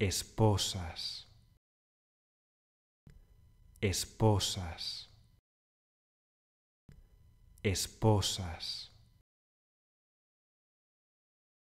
esposas, esposas, esposas.